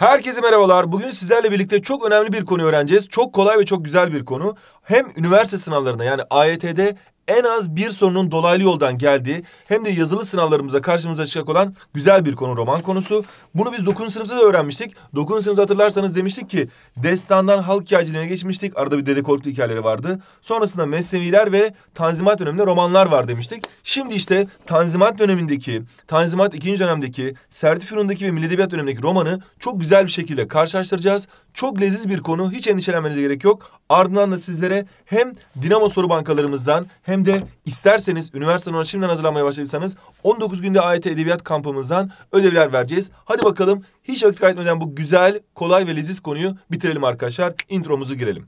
Herkese merhabalar. Bugün sizlerle birlikte çok önemli bir konu öğreneceğiz. Çok kolay ve çok güzel bir konu. Hem üniversite sınavlarına yani AYT'de en az bir sorunun dolaylı yoldan geldiği hem de yazılı sınavlarımıza karşımıza çıkacak olan güzel bir konu roman konusu. Bunu biz 9. sınıfta da öğrenmiştik. 9. sınıfta hatırlarsanız demiştik ki destandan halk hikayeciliğine geçmiştik. Arada bir Dede Korkut hikayeleri vardı. Sonrasında Mesneviler ve Tanzimat döneminde romanlar var demiştik. Şimdi işte Tanzimat dönemindeki, Tanzimat 2. dönemdeki, Sertifündeki ve Milli Edebiyat dönemindeki romanı çok güzel bir şekilde karşılaştıracağız. Çok leziz bir konu. Hiç endişelenmenize gerek yok. Ardından da sizlere hem Dinamo soru bankalarımızdan hem de isterseniz üniversite sınavına şimdiden hazırlanmaya başladıysanız 19 günde AYT Edebiyat kampımızdan ödevler vereceğiz. Hadi bakalım hiç vakit kaybetmeden bu güzel, kolay ve leziz konuyu bitirelim arkadaşlar. Intromuzu girelim.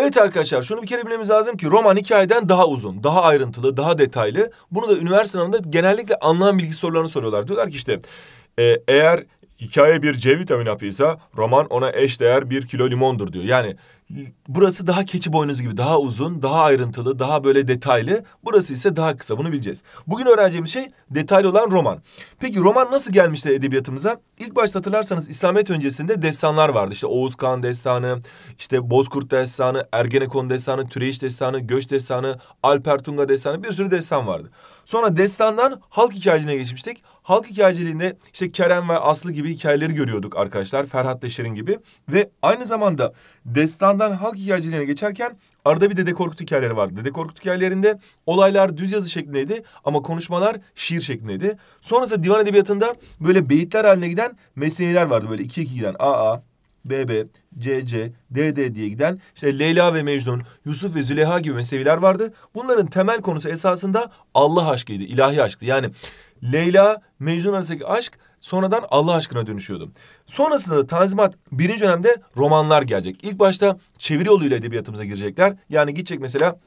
Evet arkadaşlar şunu bir kere bilmemiz lazım ki roman hikayeden daha uzun, daha ayrıntılı, daha detaylı. Bunu da üniversite sınavında genellikle anlam bilgi sorularını soruyorlar. Diyorlar ki işte e, eğer hikaye bir C vitamini hapıysa roman ona eş değer bir kilo limondur diyor. Yani Burası daha keçi boynuzu gibi daha uzun, daha ayrıntılı, daha böyle detaylı. Burası ise daha kısa bunu bileceğiz. Bugün öğreneceğimiz şey detaylı olan roman. Peki roman nasıl gelmişti edebiyatımıza? İlk başta hatırlarsanız İslamiyet öncesinde destanlar vardı. İşte Oğuz Kağan destanı, işte Bozkurt destanı, Ergenekon destanı, Türeyiş destanı, Göç destanı, Alpertunga destanı bir sürü destan vardı. Sonra destandan halk hikayesine geçmiştik halk hikayeciliğinde işte Kerem ve Aslı gibi hikayeleri görüyorduk arkadaşlar. Ferhat Leşer'in gibi. Ve aynı zamanda destandan halk hikayeciliğine geçerken arada bir Dede Korkut hikayeleri vardı. Dede Korkut hikayelerinde olaylar düz yazı şeklindeydi ama konuşmalar şiir şeklindeydi. Sonrasında divan edebiyatında böyle beyitler haline giden mesneviler vardı. Böyle iki iki giden aa a BB, CC, DD diye giden işte Leyla ve Mecnun, Yusuf ve Züleyha gibi meseleler vardı. Bunların temel konusu esasında Allah aşkıydı, ilahi aşktı. Yani Leyla, Mecnun arasındaki aşk sonradan Allah aşkına dönüşüyordu. Sonrasında da Tanzimat birinci dönemde romanlar gelecek. İlk başta çeviri yoluyla edebiyatımıza girecekler. Yani gidecek mesela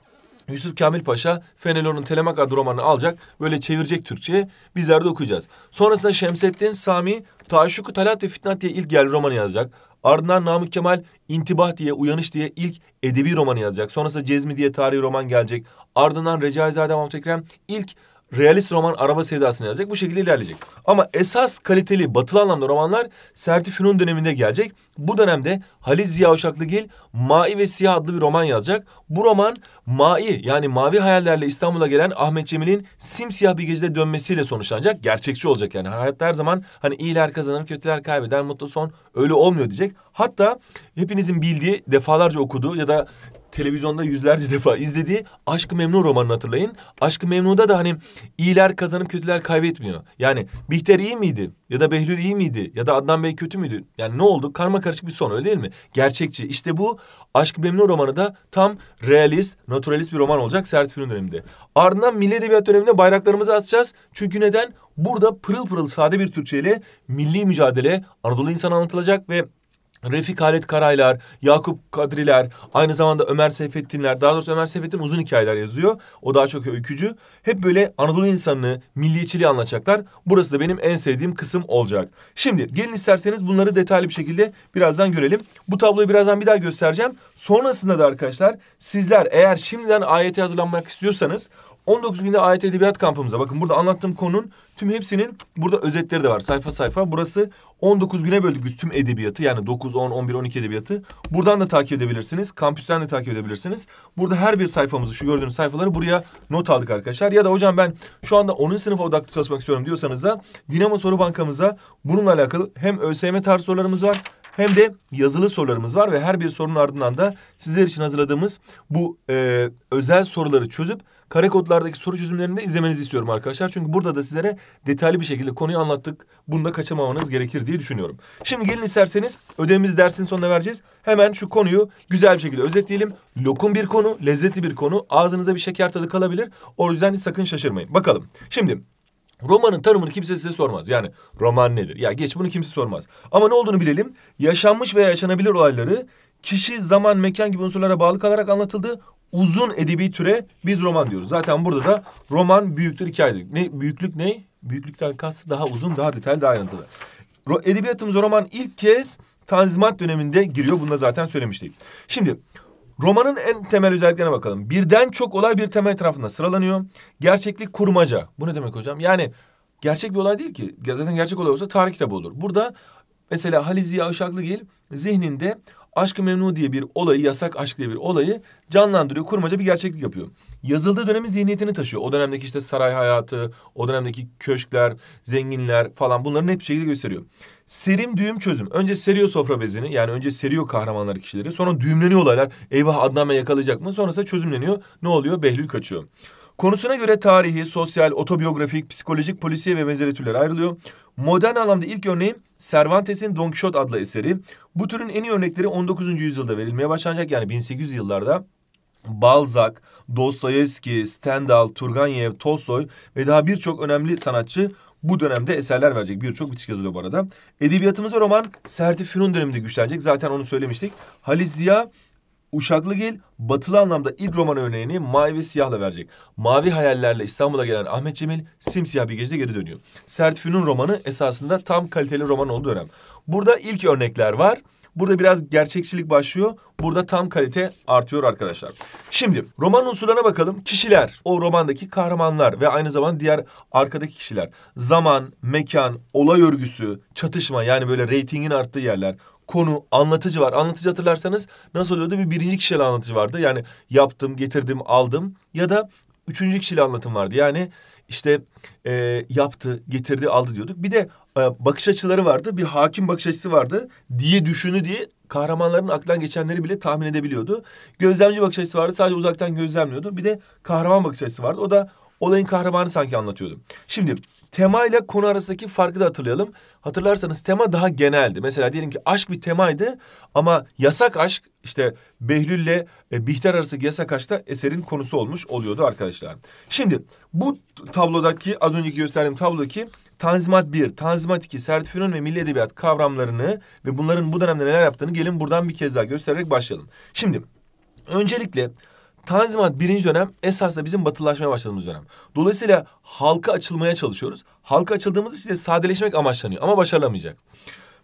Yusuf Kamil Paşa Fenelon'un Telemak adlı romanını alacak. Böyle çevirecek Türkçe'ye. Bizler de okuyacağız. Sonrasında Şemsettin Sami Taşuku Talat ve Fitnat diye ilk gel romanı yazacak. Ardından Namık Kemal İntibah diye Uyanış diye ilk edebi romanı yazacak. Sonrasında Cezmi diye tarihi roman gelecek. Ardından Recaizade Mahmut Ekrem ilk realist roman araba sevdasını yazacak. Bu şekilde ilerleyecek. Ama esas kaliteli batılı anlamda romanlar Serti Fünun döneminde gelecek. Bu dönemde Halil Ziya Uşaklıgil Mai ve Siyah adlı bir roman yazacak. Bu roman Mai yani mavi hayallerle İstanbul'a gelen Ahmet Cemil'in simsiyah bir gecede dönmesiyle sonuçlanacak. Gerçekçi olacak yani. hayat her zaman hani iyiler kazanır, kötüler kaybeder, mutlu son öyle olmuyor diyecek. Hatta hepinizin bildiği, defalarca okuduğu ya da televizyonda yüzlerce defa izlediği Aşk-ı Memnu romanını hatırlayın. Aşk-ı Memnu'da da hani iyiler kazanıp kötüler kaybetmiyor. Yani Bihter iyi miydi? Ya da Behlül iyi miydi? Ya da Adnan Bey kötü müydü? Yani ne oldu? Karma karışık bir son öyle değil mi? Gerçekçi. İşte bu Aşk-ı Memnu romanı da tam realist, naturalist bir roman olacak Sert Fünun döneminde. Ardından Milli Edebiyat döneminde bayraklarımızı asacağız. Çünkü neden? Burada pırıl pırıl sade bir Türkçeyle milli mücadele Anadolu insanı anlatılacak ve Refik Halit Karaylar, Yakup Kadriler, aynı zamanda Ömer Seyfettinler, daha doğrusu Ömer Seyfettin uzun hikayeler yazıyor. O daha çok öykücü. Hep böyle Anadolu insanını, milliyetçiliği anlatacaklar. Burası da benim en sevdiğim kısım olacak. Şimdi gelin isterseniz bunları detaylı bir şekilde birazdan görelim. Bu tabloyu birazdan bir daha göstereceğim. Sonrasında da arkadaşlar sizler eğer şimdiden ayete hazırlanmak istiyorsanız 19 günde ayt edebiyat kampımıza bakın burada anlattığım konunun tüm hepsinin burada özetleri de var sayfa sayfa. Burası 19 güne böldük biz tüm edebiyatı yani 9, 10, 11, 12 edebiyatı. Buradan da takip edebilirsiniz. Kampüsten de takip edebilirsiniz. Burada her bir sayfamızı şu gördüğünüz sayfaları buraya not aldık arkadaşlar. Ya da hocam ben şu anda 10. sınıfa odaklı çalışmak istiyorum diyorsanız da Dinamo Soru Bankamıza bununla alakalı hem ÖSYM tarz sorularımız var hem de yazılı sorularımız var ve her bir sorunun ardından da sizler için hazırladığımız bu e, özel soruları çözüp kare kodlardaki soru çözümlerini de izlemenizi istiyorum arkadaşlar. Çünkü burada da sizlere detaylı bir şekilde konuyu anlattık. Bunu da kaçırmamanız gerekir diye düşünüyorum. Şimdi gelin isterseniz ödevimizi dersin sonuna vereceğiz. Hemen şu konuyu güzel bir şekilde özetleyelim. Lokum bir konu, lezzetli bir konu. Ağzınıza bir şeker tadı kalabilir. O yüzden sakın şaşırmayın. Bakalım. Şimdi Romanın tanımını kimse size sormaz. Yani roman nedir? Ya geç bunu kimse sormaz. Ama ne olduğunu bilelim. Yaşanmış veya yaşanabilir olayları kişi, zaman, mekan gibi unsurlara bağlı kalarak anlatıldığı uzun edebi türe biz roman diyoruz. Zaten burada da roman büyüktür hikayedir. Ne büyüklük ne? Büyüklükten kastı daha uzun, daha detaylı, daha ayrıntılı. Edebiyatımız roman ilk kez Tanzimat döneminde giriyor. Bunu da zaten söylemiştik. Şimdi romanın en temel özelliklerine bakalım. Birden çok olay bir temel etrafında sıralanıyor. Gerçeklik kurmaca. Bu ne demek hocam? Yani gerçek bir olay değil ki. Zaten gerçek olay olsa tarih kitabı olur. Burada Mesela Halil Ziya Uşaklıgil zihninde aşkı Memnu diye bir olayı, yasak aşk diye bir olayı canlandırıyor. Kurmaca bir gerçeklik yapıyor. Yazıldığı dönemin zihniyetini taşıyor. O dönemdeki işte saray hayatı, o dönemdeki köşkler, zenginler falan bunları net bir şekilde gösteriyor. Serim düğüm çözüm. Önce seriyor sofra bezini. Yani önce seriyor kahramanlar kişileri. Sonra düğümleniyor olaylar. Eyvah Adnan'a yakalayacak mı? Sonrasında çözümleniyor. Ne oluyor? Behlül kaçıyor. Konusuna göre tarihi, sosyal, otobiyografik, psikolojik, polisiye ve benzeri türler ayrılıyor. Modern anlamda ilk örneği Cervantes'in Don Quixote adlı eseri. Bu türün en iyi örnekleri 19. yüzyılda verilmeye başlanacak yani 1800 yıllarda. Balzac, Dostoyevski, Stendhal, Turgenev, Tolstoy ve daha birçok önemli sanatçı bu dönemde eserler verecek. Birçok bitiş yazılıyor bu arada. Edebiyatımıza roman Serti Fünun döneminde güçlenecek. Zaten onu söylemiştik. Halis Ziya Uşaklıgil batılı anlamda ilk roman örneğini mavi ve siyahla verecek. Mavi hayallerle İstanbul'a gelen Ahmet Cemil simsiyah bir gecede geri dönüyor. Sertfü'nün romanı esasında tam kaliteli roman olduğu dönem. Burada ilk örnekler var. Burada biraz gerçekçilik başlıyor. Burada tam kalite artıyor arkadaşlar. Şimdi roman unsurlarına bakalım. Kişiler, o romandaki kahramanlar ve aynı zamanda diğer arkadaki kişiler. Zaman, mekan, olay örgüsü, çatışma yani böyle reytingin arttığı yerler konu, anlatıcı var. Anlatıcı hatırlarsanız nasıl oluyordu? Bir birinci kişiyle anlatıcı vardı. Yani yaptım, getirdim, aldım. Ya da üçüncü kişiyle anlatım vardı. Yani işte e, yaptı, getirdi, aldı diyorduk. Bir de e, bakış açıları vardı. Bir hakim bakış açısı vardı. Diye düşünü diye kahramanların aklından geçenleri bile tahmin edebiliyordu. Gözlemci bakış açısı vardı. Sadece uzaktan gözlemliyordu. Bir de kahraman bakış açısı vardı. O da olayın kahramanı sanki anlatıyordu. Şimdi tema ile konu arasındaki farkı da hatırlayalım. Hatırlarsanız tema daha geneldi. Mesela diyelim ki aşk bir temaydı ama yasak aşk işte Behlül ile e, Bihter arasındaki yasak aşk da eserin konusu olmuş oluyordu arkadaşlar. Şimdi bu tablodaki az önceki gösterdiğim tablodaki Tanzimat 1, Tanzimat 2, Sertifünon ve Milli Edebiyat kavramlarını ve bunların bu dönemde neler yaptığını gelin buradan bir kez daha göstererek başlayalım. Şimdi öncelikle Tanzimat birinci dönem esasla bizim batılaşmaya başladığımız dönem. Dolayısıyla halka açılmaya çalışıyoruz. Halka açıldığımız için de sadeleşmek amaçlanıyor ama başarılamayacak.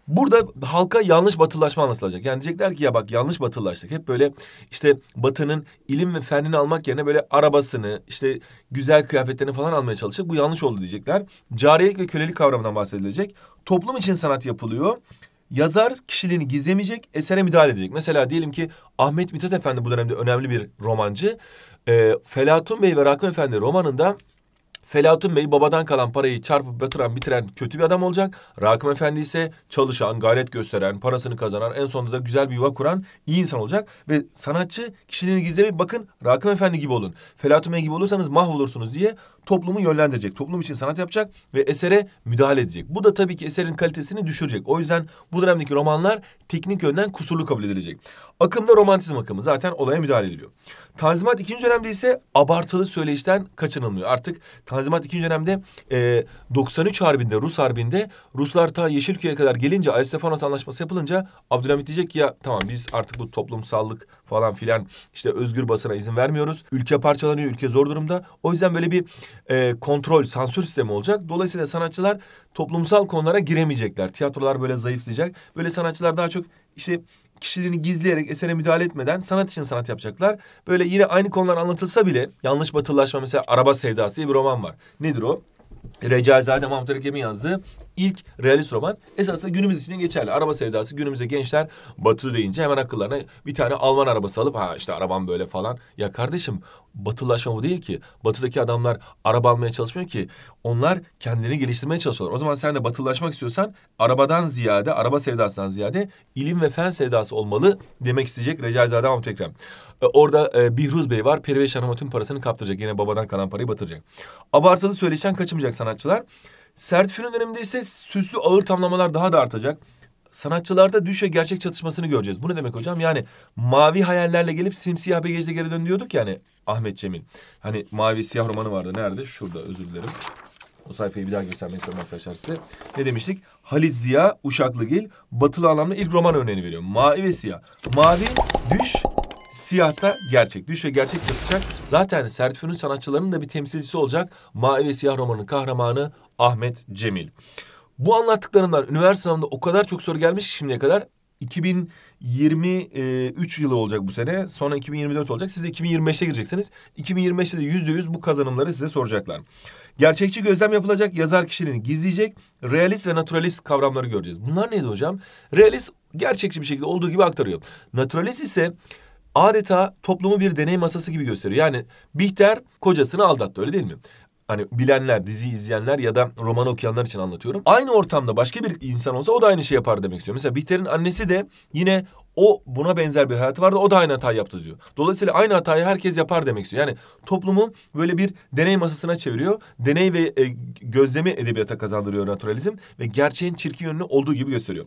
Burada halka yanlış batılaşma anlatılacak. Yani diyecekler ki ya bak yanlış batılaştık. Hep böyle işte batının ilim ve fenini almak yerine böyle arabasını işte güzel kıyafetlerini falan almaya çalışacak. Bu yanlış oldu diyecekler. Cariyelik ve kölelik kavramından bahsedilecek. Toplum için sanat yapılıyor yazar kişiliğini gizlemeyecek, esere müdahale edecek. Mesela diyelim ki Ahmet Mithat Efendi bu dönemde önemli bir romancı. E, ee, Felatun Bey ve Rakım Efendi romanında Felatun Bey babadan kalan parayı çarpıp batıran bitiren kötü bir adam olacak. Rakım Efendi ise çalışan, gayret gösteren, parasını kazanan, en sonunda da güzel bir yuva kuran iyi insan olacak. Ve sanatçı kişiliğini gizlemeyip bakın Rakım Efendi gibi olun. Felatun Bey gibi olursanız mahvolursunuz diye toplumu yönlendirecek. Toplum için sanat yapacak ve esere müdahale edecek. Bu da tabii ki eserin kalitesini düşürecek. O yüzden bu dönemdeki romanlar teknik yönden kusurlu kabul edilecek. Akımda romantizm akımı zaten olaya müdahale ediliyor. Tanzimat ikinci dönemde ise abartılı söyleşten kaçınılmıyor. Artık Tanzimat ikinci dönemde e, 93 Harbi'nde, Rus Harbi'nde Ruslar ta Yeşilköy'e kadar gelince Ayasofyanos Anlaşması yapılınca Abdülhamit diyecek ki ya tamam biz artık bu toplumsallık falan filan işte özgür basına izin vermiyoruz. Ülke parçalanıyor, ülke zor durumda. O yüzden böyle bir e, kontrol, sansür sistemi olacak. Dolayısıyla sanatçılar toplumsal konulara giremeyecekler. Tiyatrolar böyle zayıflayacak. Böyle sanatçılar daha çok işte kişiliğini gizleyerek esere müdahale etmeden sanat için sanat yapacaklar. Böyle yine aynı konular anlatılsa bile yanlış batılılaşma mesela Araba Sevdası diye bir roman var. Nedir o? Recaizade Mahmut Rekem'in yazdığı ilk realist roman esasında günümüz için geçerli. Araba sevdası günümüzde gençler batı deyince hemen akıllarına bir tane Alman arabası alıp ha işte arabam böyle falan. Ya kardeşim batılaşma bu değil ki. Batıdaki adamlar araba almaya çalışmıyor ki. Onlar kendilerini geliştirmeye çalışıyorlar. O zaman sen de batılaşmak istiyorsan arabadan ziyade, araba sevdasından ziyade ilim ve fen sevdası olmalı demek isteyecek Recaizade Mahmut Ekrem. orada e, Bihruz Bey var. Periveş Hanım'a tüm parasını kaptıracak. Yine babadan kalan parayı batıracak. Abartılı söyleşen kaçınmayacak sanatçılar. Sertifikanın döneminde ise süslü ağır tamlamalar daha da artacak. Sanatçılarda düş ve gerçek çatışmasını göreceğiz. Bu ne demek hocam? Yani mavi hayallerle gelip simsiyah bir gecede geri dön diyorduk yani Ahmet Cemil. Hani mavi siyah romanı vardı. Nerede? Şurada özür dilerim. O sayfayı bir daha göstermek istiyorum arkadaşlar size. Ne demiştik? Halit Ziya Uşaklıgil batılı anlamda ilk roman örneğini veriyor. Mavi ve siyah. Mavi düş, siyah da gerçek. Düş ve gerçek çatışacak. Zaten Sertfü'nün sanatçılarının da bir temsilcisi olacak. Mavi ve siyah romanın kahramanı Ahmet Cemil. Bu anlattıklarımdan üniversite sınavında o kadar çok soru gelmiş ki şimdiye kadar. 2023 yılı olacak bu sene. Sonra 2024 olacak. Siz de 2025'te gireceksiniz. 2025'te de yüzde yüz bu kazanımları size soracaklar. Gerçekçi gözlem yapılacak. Yazar kişiliğini gizleyecek. Realist ve naturalist kavramları göreceğiz. Bunlar neydi hocam? Realist gerçekçi bir şekilde olduğu gibi aktarıyor. Naturalist ise adeta toplumu bir deney masası gibi gösteriyor. Yani Bihter kocasını aldattı öyle değil mi? hani bilenler, dizi izleyenler ya da roman okuyanlar için anlatıyorum. Aynı ortamda başka bir insan olsa o da aynı şey yapar demek istiyorum. Mesela Bihter'in annesi de yine o buna benzer bir hayatı vardı. O da aynı hatayı yaptı diyor. Dolayısıyla aynı hatayı herkes yapar demek istiyor. Yani toplumu böyle bir deney masasına çeviriyor. Deney ve e, gözlemi edebiyata kazandırıyor naturalizm ve gerçeğin çirkin yönünü olduğu gibi gösteriyor.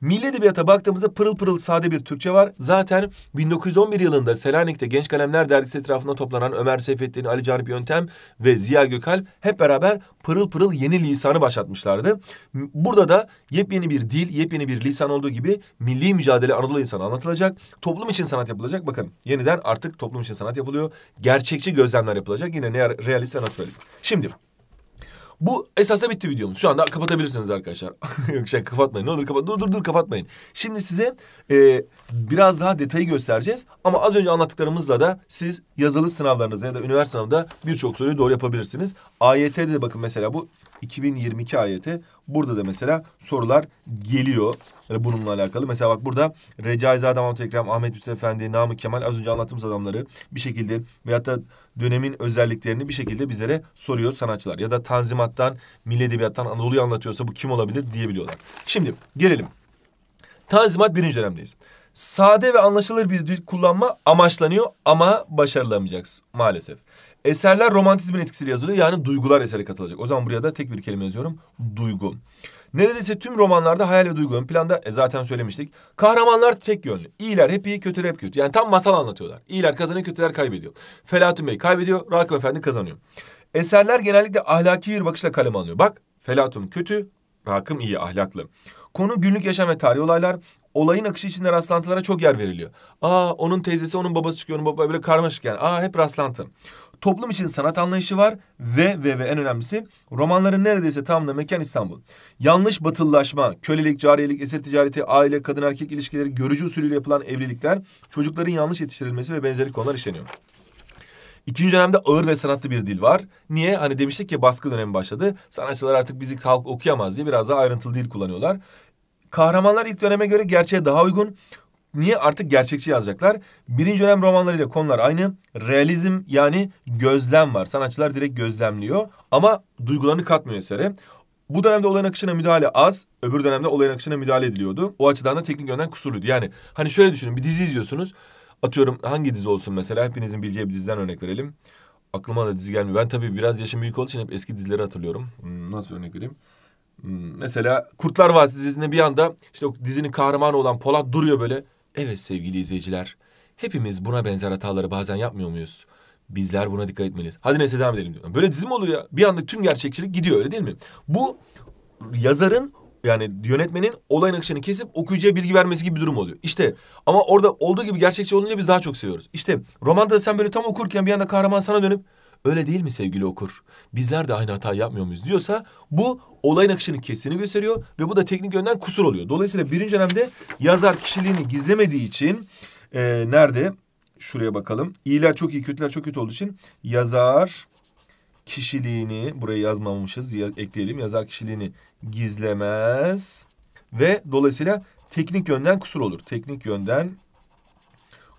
Milli edebiyata baktığımızda pırıl pırıl sade bir Türkçe var. Zaten 1911 yılında Selanik'te Genç Kalemler dergisi etrafında toplanan Ömer Seyfettin, Ali Canip Yöntem ve Ziya Gökalp hep beraber pırıl pırıl yeni lisanı başlatmışlardı. Burada da yepyeni bir dil, yepyeni bir lisan olduğu gibi milli mücadele Anadolu insanı anlatılacak. Toplum için sanat yapılacak. Bakın yeniden artık toplum için sanat yapılıyor. Gerçekçi gözlemler yapılacak. Yine ne realist ne naturalist. Şimdi bu esasla bitti videomuz. Şu anda kapatabilirsiniz arkadaşlar. Yok şey kapatmayın. Ne olur kapat. Dur dur dur kapatmayın. Şimdi size e, biraz daha detayı göstereceğiz. Ama az önce anlattıklarımızla da siz yazılı sınavlarınızda ya da üniversite sınavında birçok soruyu doğru yapabilirsiniz. AYT'de de bakın mesela bu 2022 AYT. Burada da mesela sorular geliyor. bununla alakalı. Mesela bak burada Recaizade Mahmut Ekrem, Ahmet Yusuf Efendi, Namık Kemal az önce anlattığımız adamları bir şekilde veyahut da dönemin özelliklerini bir şekilde bizlere soruyor sanatçılar. Ya da Tanzimat'tan, Milli Edebiyat'tan Anadolu'yu anlatıyorsa bu kim olabilir diyebiliyorlar. Şimdi gelelim. Tanzimat birinci dönemdeyiz. Sade ve anlaşılır bir dil kullanma amaçlanıyor ama başarılamayacak maalesef. Eserler romantizmin etkisiyle yazılıyor. Yani duygular esere katılacak. O zaman buraya da tek bir kelime yazıyorum. Duygu. Neredeyse tüm romanlarda hayal ve duygu ön planda. E zaten söylemiştik. Kahramanlar tek yönlü. İyiler hep iyi, kötüler hep kötü. Yani tam masal anlatıyorlar. İyiler kazanıyor, kötüler kaybediyor. Felahattin Bey kaybediyor, Rakım Efendi kazanıyor. Eserler genellikle ahlaki bir bakışla kaleme alınıyor. Bak Felatun kötü, Rakım iyi, ahlaklı. Konu günlük yaşam ve tarih olaylar. Olayın akışı içinde rastlantılara çok yer veriliyor. Aa onun teyzesi, onun babası çıkıyor, onun babası böyle karmaşık yani. Aa hep rastlantı toplum için sanat anlayışı var ve ve ve en önemlisi romanların neredeyse tamamında mekan İstanbul. Yanlış batılılaşma, kölelik, cariyelik, esir ticareti, aile, kadın erkek ilişkileri, görücü usulüyle yapılan evlilikler, çocukların yanlış yetiştirilmesi ve benzeri konular işleniyor. İkinci dönemde ağır ve sanatlı bir dil var. Niye? Hani demiştik ki baskı dönemi başladı. Sanatçılar artık bizi halk okuyamaz diye biraz daha ayrıntılı dil kullanıyorlar. Kahramanlar ilk döneme göre gerçeğe daha uygun. Niye? Artık gerçekçi yazacaklar. Birinci dönem romanlarıyla konular aynı. Realizm yani gözlem var. Sanatçılar direkt gözlemliyor ama duygularını katmıyor esere. Bu dönemde olayın akışına müdahale az, öbür dönemde olayın akışına müdahale ediliyordu. O açıdan da teknik yönden kusurluydu. Yani hani şöyle düşünün bir dizi izliyorsunuz. Atıyorum hangi dizi olsun mesela hepinizin bileceği bir diziden örnek verelim. Aklıma da dizi gelmiyor. Ben tabii biraz yaşım büyük olduğu için hep eski dizileri hatırlıyorum. Hmm, nasıl örnek vereyim? Hmm, mesela Kurtlar Vadisi dizisinde bir anda işte o dizinin kahramanı olan Polat duruyor böyle. Evet sevgili izleyiciler, hepimiz buna benzer hataları bazen yapmıyor muyuz? Bizler buna dikkat etmeliyiz. Hadi neyse devam edelim diyorum. Böyle dizim mi olur ya? Bir anda tüm gerçekçilik gidiyor öyle değil mi? Bu yazarın yani yönetmenin olayın akışını kesip okuyucuya bilgi vermesi gibi bir durum oluyor. İşte ama orada olduğu gibi gerçekçi olunca biz daha çok seviyoruz. İşte romanda sen böyle tam okurken bir anda kahraman sana dönüp Öyle değil mi sevgili okur? Bizler de aynı hata yapmıyor muyuz diyorsa bu olayın akışını kesini gösteriyor ve bu da teknik yönden kusur oluyor. Dolayısıyla birinci önemli yazar kişiliğini gizlemediği için e, nerede? Şuraya bakalım. İyiler çok iyi, kötüler çok kötü olduğu için yazar kişiliğini buraya yazmamışız ya, ekleyelim. Yazar kişiliğini gizlemez ve dolayısıyla teknik yönden kusur olur. Teknik yönden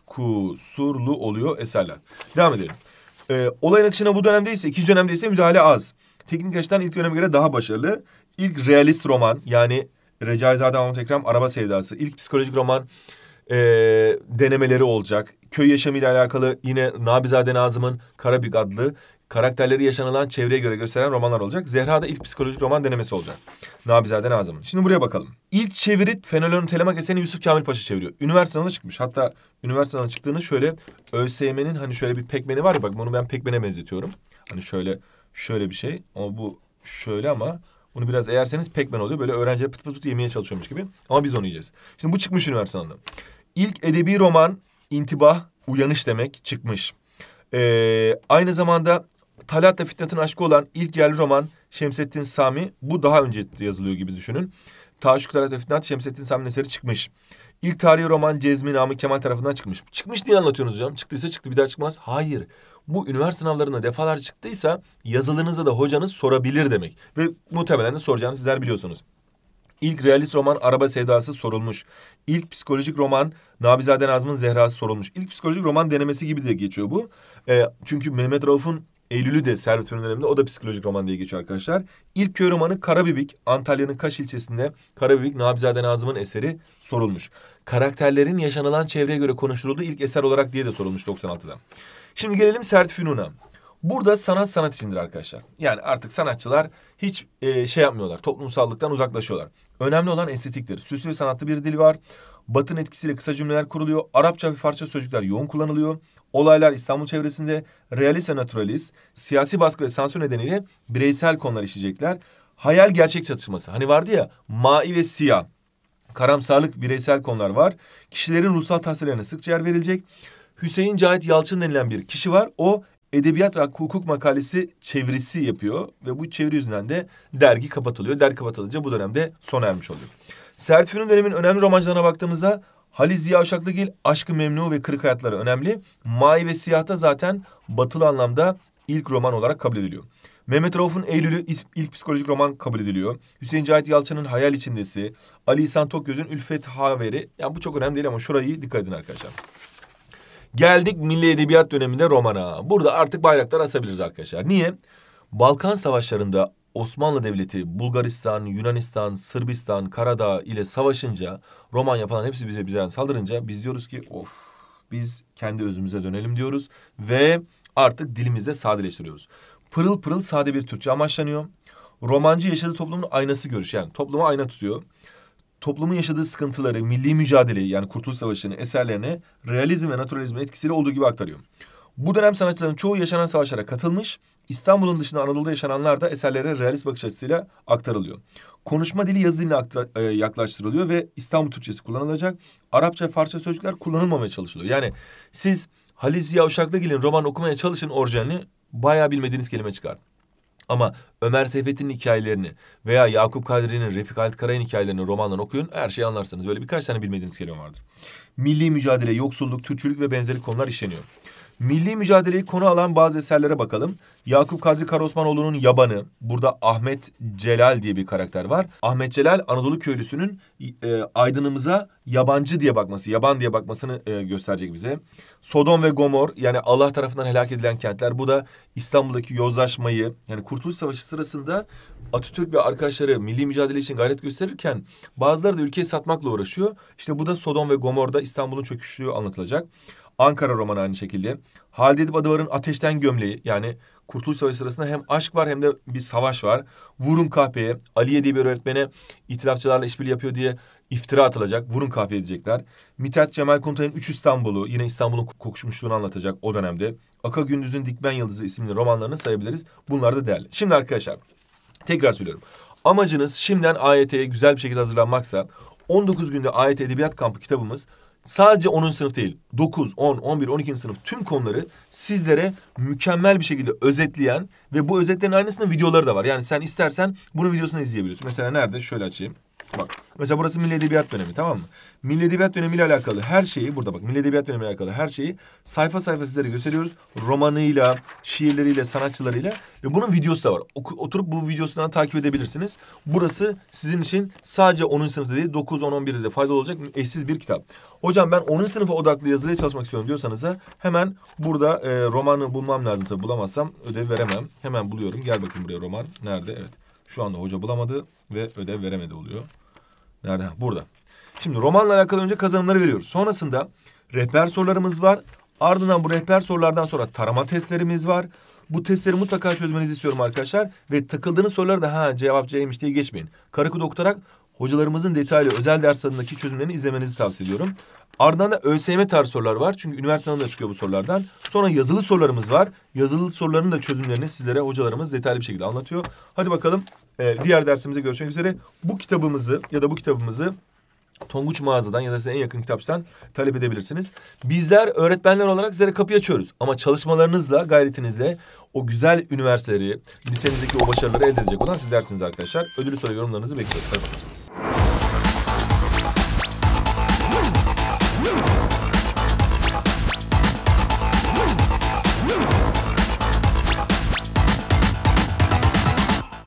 kusurlu oluyor eserler. Devam edelim. E, olayın akışına bu dönemde ise ikinci dönemde ise müdahale az. Teknik açıdan ilk döneme göre daha başarılı. İlk realist roman yani Recaizade Mahmut Ekrem Araba Sevdası. İlk psikolojik roman e, denemeleri olacak. Köy yaşamıyla alakalı yine Nabizade Nazım'ın Karabük adlı karakterleri yaşanılan çevreye göre gösteren romanlar olacak. Zehra da ilk psikolojik roman denemesi olacak. Nabizade Nazım. Şimdi buraya bakalım. İlk çeviri Fenelon Telemak eseni Yusuf Kamil Paşa çeviriyor. Üniversiteden çıkmış. Hatta üniversiteden çıktığını şöyle ÖSYM'nin hani şöyle bir pekmeni var ya bak bunu ben pekmene benzetiyorum. Hani şöyle şöyle bir şey ama bu şöyle ama bunu biraz eğerseniz pekmen oluyor. Böyle öğrenci pıt pıt pıt yemeye çalışıyormuş gibi. Ama biz onu yiyeceğiz. Şimdi bu çıkmış üniversiteden. İlk edebi roman İntibah Uyanış demek çıkmış. Ee, aynı zamanda Talat'la Fitnat'ın aşkı olan ilk yerli roman Şemsettin Sami bu daha önce yazılıyor gibi düşünün. Taşuk Talat'la Fitnat Şemsettin Sami'nin eseri çıkmış. İlk tarihi roman Cezmi Namık Kemal tarafından çıkmış. Çıkmış diye anlatıyorsunuz hocam. Çıktıysa çıktı bir daha çıkmaz. Hayır. Bu üniversite sınavlarında defalar çıktıysa yazılınıza da hocanız sorabilir demek. Ve muhtemelen de soracağını sizler biliyorsunuz. İlk realist roman Araba Sevdası sorulmuş. İlk psikolojik roman Nabizade Nazım'ın Zehra'sı sorulmuş. İlk psikolojik roman denemesi gibi de geçiyor bu. E, çünkü Mehmet Rauf'un Eylül'ü de Servet Fünun döneminde o da psikolojik roman diye geçiyor arkadaşlar. İlk köy romanı Karabibik, Antalya'nın Kaş ilçesinde Karabibik Nabizade Nazım'ın eseri sorulmuş. Karakterlerin yaşanılan çevreye göre konuşulduğu ilk eser olarak diye de sorulmuş 96'da. Şimdi gelelim Servet Fünun'a. Burada sanat sanat içindir arkadaşlar. Yani artık sanatçılar hiç e, şey yapmıyorlar. Toplumsallıktan uzaklaşıyorlar. Önemli olan estetiktir. Süslü sanatlı bir dil var. Batın etkisiyle kısa cümleler kuruluyor. Arapça ve Farsça sözcükler yoğun kullanılıyor. Olaylar İstanbul çevresinde realist ve naturalist, siyasi baskı ve sansür nedeniyle bireysel konular işleyecekler. Hayal gerçek çatışması. Hani vardı ya mai ve siyah. Karamsarlık bireysel konular var. Kişilerin ruhsal tasvirlerine sıkça yer verilecek. Hüseyin Cahit Yalçın denilen bir kişi var. O edebiyat ve hukuk makalesi çevirisi yapıyor ve bu çeviri yüzünden de dergi kapatılıyor. Dergi kapatılınca bu dönemde sona ermiş oluyor. Sertfünun dönemin önemli romancılarına baktığımızda Halil Ziya Uşaklıgil Aşkı Memnu ve Kırık Hayatları önemli. Mai ve da zaten batılı anlamda ilk roman olarak kabul ediliyor. Mehmet Rauf'un Eylül'ü ilk psikolojik roman kabul ediliyor. Hüseyin Cahit Yalçın'ın Hayal İçindesi, Ali İhsan Tokgöz'ün Ülfet Haveri. Yani bu çok önemli değil ama şurayı dikkat edin arkadaşlar. Geldik Milli Edebiyat döneminde romana. Burada artık bayraklar asabiliriz arkadaşlar. Niye? Balkan savaşlarında Osmanlı Devleti Bulgaristan, Yunanistan, Sırbistan, Karadağ ile savaşınca Romanya falan hepsi bize bize saldırınca biz diyoruz ki of biz kendi özümüze dönelim diyoruz ve artık dilimizde sadeleştiriyoruz. Pırıl pırıl sade bir Türkçe amaçlanıyor. Romancı yaşadığı toplumun aynası görüş yani topluma ayna tutuyor. Toplumun yaşadığı sıkıntıları, milli mücadeleyi yani Kurtuluş Savaşı'nın eserlerini realizm ve naturalizmin etkisiyle olduğu gibi aktarıyor. Bu dönem sanatçıların çoğu yaşanan savaşlara katılmış, İstanbul'un dışında Anadolu'da yaşananlar da eserlere realist bakış açısıyla aktarılıyor. Konuşma dili yazı diline e, yaklaştırılıyor ve İstanbul Türkçesi kullanılacak. Arapça, Farsça sözcükler kullanılmamaya çalışılıyor. Yani siz Halil Ziya Uşaklıgil'in roman okumaya çalışın orijinalini bayağı bilmediğiniz kelime çıkar. Ama Ömer Seyfettin'in hikayelerini veya Yakup Kadri'nin, Refik Halit Karay'ın hikayelerini romandan okuyun. Her şeyi anlarsınız. Böyle birkaç tane bilmediğiniz kelime vardır. Milli mücadele, yoksulluk, Türkçülük ve benzeri konular işleniyor. Milli mücadeleyi konu alan bazı eserlere bakalım. Yakup Kadri Karosmanoğlu'nun Yabanı. Burada Ahmet Celal diye bir karakter var. Ahmet Celal Anadolu köylüsünün e, aydınımıza yabancı diye bakması, yaban diye bakmasını e, gösterecek bize. Sodom ve Gomor yani Allah tarafından helak edilen kentler. Bu da İstanbul'daki yozlaşmayı yani Kurtuluş Savaşı sırasında Atatürk ve arkadaşları milli mücadele için gayret gösterirken bazıları da ülkeyi satmakla uğraşıyor. İşte bu da Sodom ve Gomor'da İstanbul'un çöküşlüğü anlatılacak. Ankara romanı aynı şekilde. Halide Edip Adavar'ın Ateşten Gömleği yani Kurtuluş Savaşı sırasında hem aşk var hem de bir savaş var. Vurun KP'ye, Aliye diye bir öğretmene itirafçılarla işbirliği yapıyor diye iftira atılacak. Vurun kahve diyecekler. Mithat Cemal Komutan'ın Üç İstanbul'u yine İstanbul'un kokuşmuşluğunu anlatacak o dönemde. Aka Gündüz'ün Dikmen Yıldızı isimli romanlarını sayabiliriz. Bunlar da değerli. Şimdi arkadaşlar tekrar söylüyorum. Amacınız şimdiden AYT'ye güzel bir şekilde hazırlanmaksa 19 günde AYT Edebiyat Kampı kitabımız Sadece 10. sınıf değil, 9, 10, 11, 12. sınıf tüm konuları sizlere mükemmel bir şekilde özetleyen ve bu özetlerin aynısının videoları da var. Yani sen istersen bunu videosunu izleyebiliyorsun. Mesela nerede? Şöyle açayım. Bak mesela burası Milli Edebiyat Dönemi tamam mı? Milli Edebiyat Dönemi ile alakalı her şeyi burada bak Milli Edebiyat Dönemi ile alakalı her şeyi sayfa sayfa sizlere gösteriyoruz. Romanıyla, şiirleriyle, sanatçılarıyla ve bunun videosu da var. Oturup bu videosundan takip edebilirsiniz. Burası sizin için sadece 10. sınıfta değil 9, 10, 11'de faydalı olacak eşsiz bir kitap. Hocam ben 10. sınıfa odaklı yazıya çalışmak istiyorum diyorsanız da hemen burada e, romanı bulmam lazım tabi bulamazsam ödev veremem. Hemen buluyorum. Gel bakayım buraya roman. Nerede? Evet. Şu anda hoca bulamadı ve ödev veremedi oluyor. Nerede? Burada. Şimdi romanla alakalı önce kazanımları veriyoruz. Sonrasında rehber sorularımız var. Ardından bu rehber sorulardan sonra tarama testlerimiz var. Bu testleri mutlaka çözmenizi istiyorum arkadaşlar. Ve takıldığınız soruları da ha cevap C'ymiş diye geçmeyin. Karakı dokutarak hocalarımızın detaylı özel ders adındaki çözümlerini izlemenizi tavsiye ediyorum. Ardından da ÖSYM tarzı sorular var. Çünkü üniversiteden de çıkıyor bu sorulardan. Sonra yazılı sorularımız var. Yazılı soruların da çözümlerini sizlere hocalarımız detaylı bir şekilde anlatıyor. Hadi bakalım e, diğer dersimize görüşmek üzere. Bu kitabımızı ya da bu kitabımızı Tonguç mağazadan ya da size en yakın kitapçıdan talep edebilirsiniz. Bizler öğretmenler olarak sizlere kapıyı açıyoruz. Ama çalışmalarınızla, gayretinizle o güzel üniversiteleri, lisenizdeki o başarıları elde edecek olan sizlersiniz arkadaşlar. Ödülü soru yorumlarınızı bekliyoruz. Tabii.